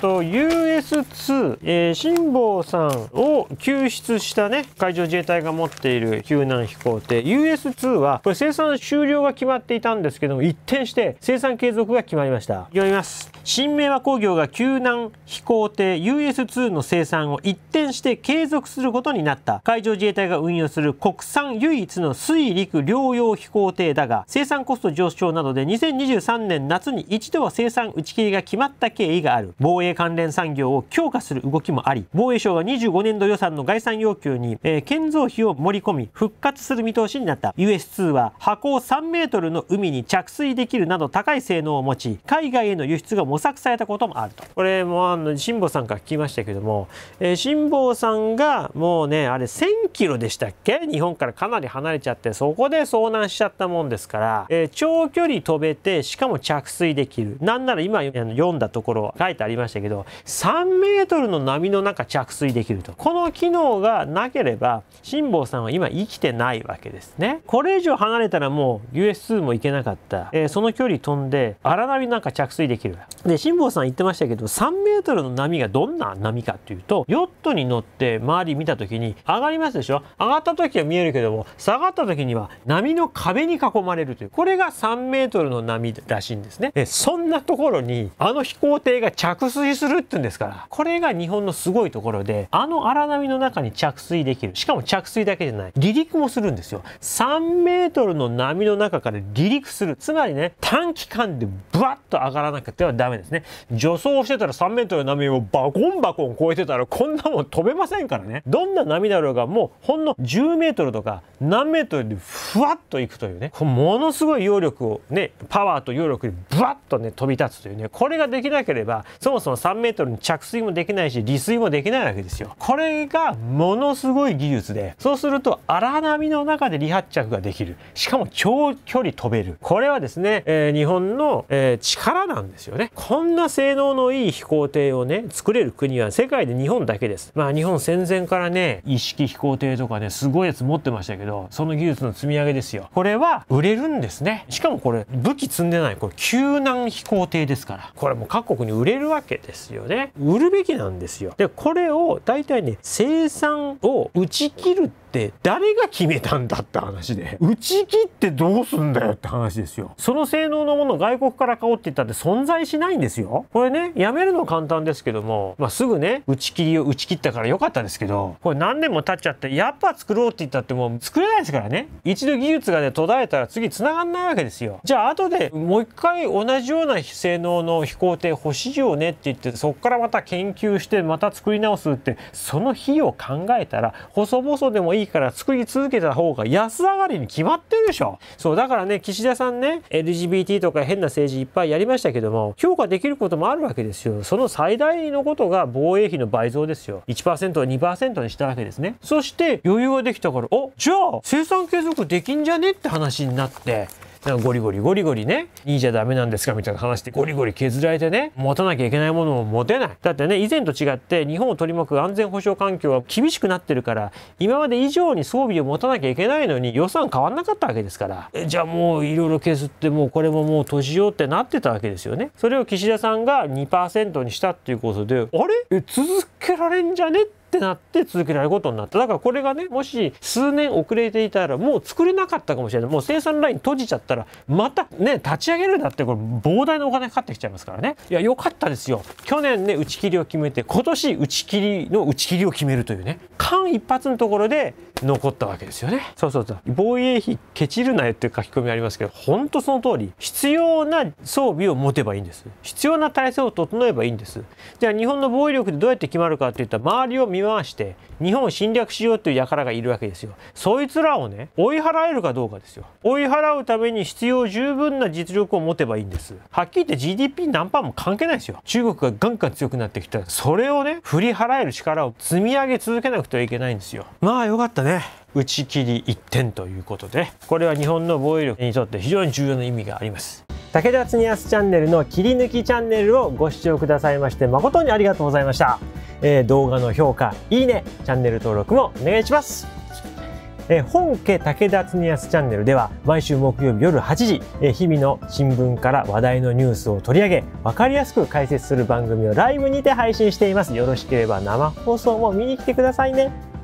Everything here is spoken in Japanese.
と US2、えー、辛坊さんを救出したね、海上自衛隊が持っている救難飛行艇 US2 は、これ生産終了が決まっていたんですけども、一転して生産継続が決まりました。読みます。新明和工業が救難飛行艇 US2 の生産を一転して継続することになった。海上自衛隊が運用する国産唯一の水陸両用飛行艇だが、生産コスト上昇などで2023年夏に一度は生産打ち切りが決まった経緯がある。防衛衛関連産業を強化する動きもあり、防衛省は25年度予算の概算要求に、えー、建造費を盛り込み、復活する見通しになった。US2 は波高3メートルの海に着水できるなど高い性能を持ち、海外への輸出が模索されたこともあると。これもあの、辛坊さんから聞きましたけども、えー、辛坊さんがもうね、あれ1000キロでしたっけ日本からかなり離れちゃって、そこで遭難しちゃったもんですから、えー、長距離飛べて、しかも着水できる。なんなら今読んだところ書いてありましたたけど3メートルの波の中着水できるとこの機能がなければ辛坊さんは今生きてないわけですねこれ以上離れたらもう US2 も行けなかった、えー、その距離飛んで荒波なんか着水できるで辛坊さん言ってましたけど3メートルの波がどんな波かっていうとヨットに乗って周り見た時に上がりますでしょ上がった時は見えるけども下がった時には波の壁に囲まれるというこれが3メートルの波らしいんですねそんなところにあの飛行艇が着水水するって言うんですから、これが日本のすごいところで、あの荒波の中に着水できる。しかも着水だけじゃない。離陸もするんですよ。3メートルの波の中から離陸する。つまりね、短期間でブワッと上がらなくてはダメですね。助走してたら3メートルの波をバコンバコン越えてたらこんなもん飛べませんからね。どんな波だろうがもうほんの10メートルとか何メートルでふわっといくというね。ものすごい揚力をね、パワーと揚力でブワッとね、飛び立つというね。これができなければ、そもそも3メートルに着水もできないし、利水もできないわけですよ。これがものすごい技術で、そうすると荒波の中で離発着ができる。しかも長距離飛べる。これはですね、えー、日本の、えー、力なんですよね。こんな性能のいい飛行艇をね、作れる国は世界で日本だけです。まあ日本戦前からね、一式飛行艇とかね、すごいやつ持ってましたけど、その技術の積み上げですよ。これは売れるんですね。しかもこれ武器積んでない、これ救難飛行艇ですから、これも各国に売れるわけです。ですよね売るべきなんですよでこれを大体ね生産を打ち切るっって誰が決めたんだって話で打ち切ってどうすんだよって話ですよその性能のもの外国から買おうって言ったって存在しないんですよこれねやめるの簡単ですけども、まあ、すぐね打ち切りを打ち切ったから良かったですけどこれ何年も経っちゃってやっぱ作ろうって言ったってもう作れないですからね一度技術がね途絶えたら次繋がんないわけですよじゃあ後でもう一回同じような性能の飛行艇欲しいよねって言ってそっからまた研究してまた作り直すってその費用考えたら細々でもいいいいから作り続けた方が安上がりに決まってるでしょ。そう、だからね、岸田さんね、LGBT とか変な政治いっぱいやりましたけども、評価できることもあるわけですよ。その最大のことが防衛費の倍増ですよ。1%は2%にしたわけですね。そして余裕ができたから、おじゃあ生産継続できんじゃねって話になって、ゴリゴリゴリゴリねいいじゃダメなんですかみたいな話でゴリゴリ削られてね持たなきゃいけないものも持てないだってね以前と違って日本を取り巻く安全保障環境は厳しくなってるから今まで以上に装備を持たなきゃいけないのに予算変わんなかったわけですからえじゃあもういろいろ削ってもうこれももう閉じようってなってたわけですよねそれを岸田さんが2%にしたっていうことであれ続けられんじゃねってってなって続けられることになっただからこれがねもし数年遅れていたらもう作れなかったかもしれないもう生産ライン閉じちゃったらまたね立ち上げるだってこれ膨大なお金かかってきちゃいますからねいや良かったですよ去年ね打ち切りを決めて今年打ち切りの打ち切りを決めるというね間一髪のところで残ったわけですよねそうそうそう防衛費ケチるなよっていう書き込みありますけど本当その通り必要な装備を持てばいいんです必要な体制を整えばいいんですじゃあ日本の防衛力でどうやって決まるかっていったら周りを見回して日本を侵略しようという輩がいるわけですよそいつらをね追い払えるかどうかですよ追い払うために必要十分な実力を持てばいいんですはっきり言って GDP 何パーも関係ないですよ中国がガンガン強くなってきたらそれをね振り払える力を積み上げ続けなくてはいけないんですよまあよかったねね打ち切り1点ということでこれは日本の防衛力にとって非常に重要な意味があります武田恒康チャンネルの切り抜きチャンネルをご視聴くださいまして誠にありがとうございました、えー、動画の評価いいねチャンネル登録もお願いしますえ本家武田恒康チャンネルでは毎週木曜日夜8時、え日々の新聞から話題のニュースを取り上げ分かりやすく解説する番組をライブにて配信していますよろしければ生放送も見に来てくださいね